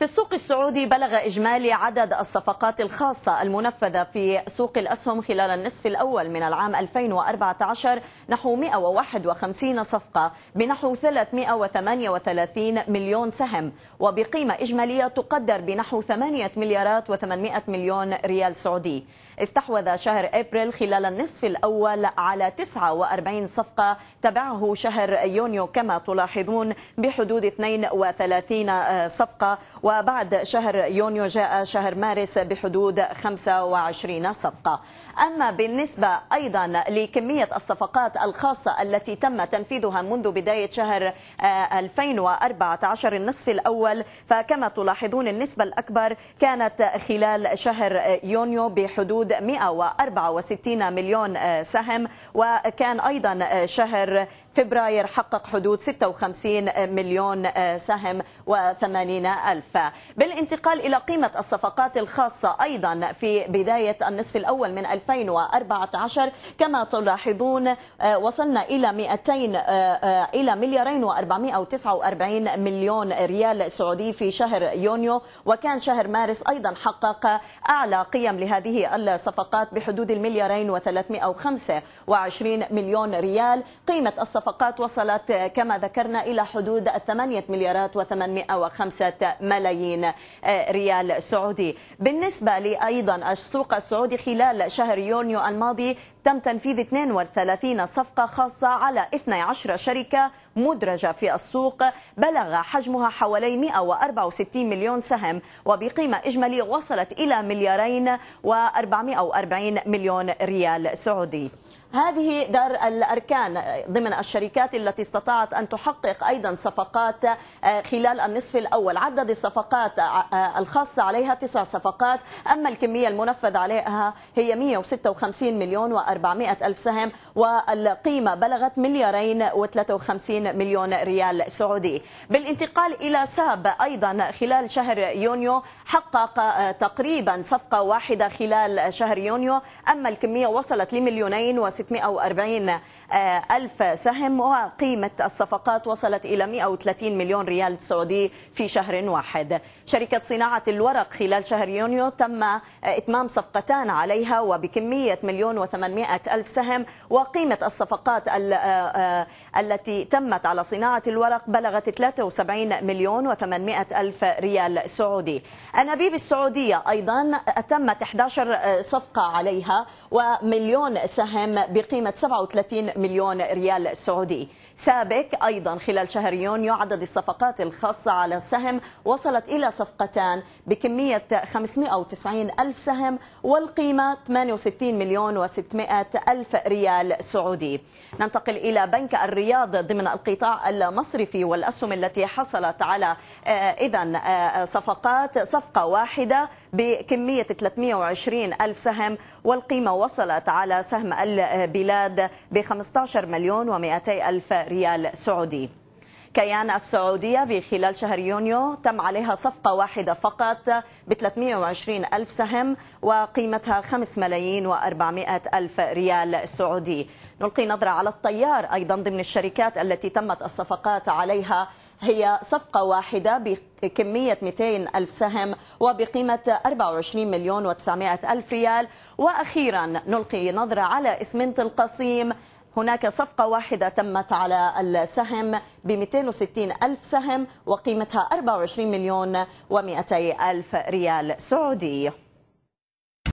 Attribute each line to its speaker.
Speaker 1: في السوق السعودي بلغ إجمالي عدد الصفقات الخاصة المنفذة في سوق الأسهم خلال النصف الأول من العام 2014 نحو 151 صفقة بنحو 338 مليون سهم وبقيمة إجمالية تقدر بنحو 8 مليارات و800 مليون ريال سعودي استحوذ شهر أبريل خلال النصف الأول على 49 صفقة تبعه شهر يونيو كما تلاحظون بحدود 32 صفقة وبعد شهر يونيو جاء شهر مارس بحدود 25 صفقة أما بالنسبة أيضا لكمية الصفقات الخاصة التي تم تنفيذها منذ بداية شهر 2014 آه، النصف الأول فكما تلاحظون النسبة الأكبر كانت خلال شهر يونيو بحدود 164 مليون آه، سهم وكان أيضا آه، شهر فبراير حقق حدود 56 مليون سهم و80 ألف بالانتقال إلى قيمة الصفقات الخاصة أيضا في بداية النصف الأول من 2014 كما تلاحظون آه، وصلنا إلى 200 آه، آه، إلى مليارين و449 مليون ريال سعودي في شهر يونيو وكان شهر مارس أيضا حقق أعلى قيم لهذه الصفقات بحدود المليارين و325 مليون ريال قيمة الصفقات وصلت كما ذكرنا إلى حدود 8 مليارات و805 مليون ملايين آه، ريال سعودي بالنسبة لأيضا السوق السعودي خلال شهر يونيو الماضي تم تنفيذ 32 صفقة خاصة على 12 شركة مدرجة في السوق بلغ حجمها حوالي 164 مليون سهم وبقيمة إجمالية وصلت إلى مليارين و440 مليون ريال سعودي هذه دار الأركان ضمن الشركات التي استطاعت أن تحقق أيضا صفقات آه، خلال النصف الأول عدد الصفقات آه، آه، الخاصة عليها تسع صفقات أما الكمية المنفذ عليها هي 156 مليون و 400 ألف سهم والقيمة بلغت مليارين و53 مليون ريال سعودي بالانتقال إلى ساب أيضا خلال شهر يونيو حقق آه، تقريبا صفقة واحدة خلال شهر يونيو أما الكمية وصلت لمليونين و640 آه، ألف سهم وقيمة الصفقات وصلت إلى 130 مليون ريال سعودي في شهر واحد شركة صناعة الورق خلال شهر يونيو تم آه، إتمام صفقتان عليها وبكمية مليون وثمانمائة مئة ألف سهم وقيمة الصفقات آه، آه، التي تمت على صناعة الورق بلغت 73 مليون و800 ألف ريال سعودي أنابيب السعودية أيضا تمت 11 صفقة عليها ومليون سهم بقيمة 37 مليون ريال سعودي سابك أيضا خلال شهر يونيو عدد الصفقات الخاصة على السهم وصلت إلى صفقتان بكمية 590 ألف سهم والقيمة 68 مليون و600 400 ألف ريال سعودي ننتقل إلى بنك الرياض ضمن القطاع المصرفي والأسهم التي حصلت على آه، إذا آه، صفقات صفقة واحدة بكمية 320 ألف سهم والقيمة وصلت على سهم البلاد ب 15 مليون و200 ألف ريال سعودي كيان السعودية بخلال شهر يونيو تم عليها صفقة واحدة فقط ب 320 ألف سهم وقيمتها 5 ملايين و400 ألف ريال سعودي نلقي نظرة على الطيار أيضا ضمن الشركات التي تمت الصفقات عليها هي صفقة واحدة بكمية 200 ألف سهم وبقيمة 24 مليون و900 ألف ريال وأخيرا نلقي نظرة على اسمنت القصيم هناك صفقة واحدة تمت على السهم ب 260 ألف سهم وقيمتها 24 مليون و200 ألف ريال سعودي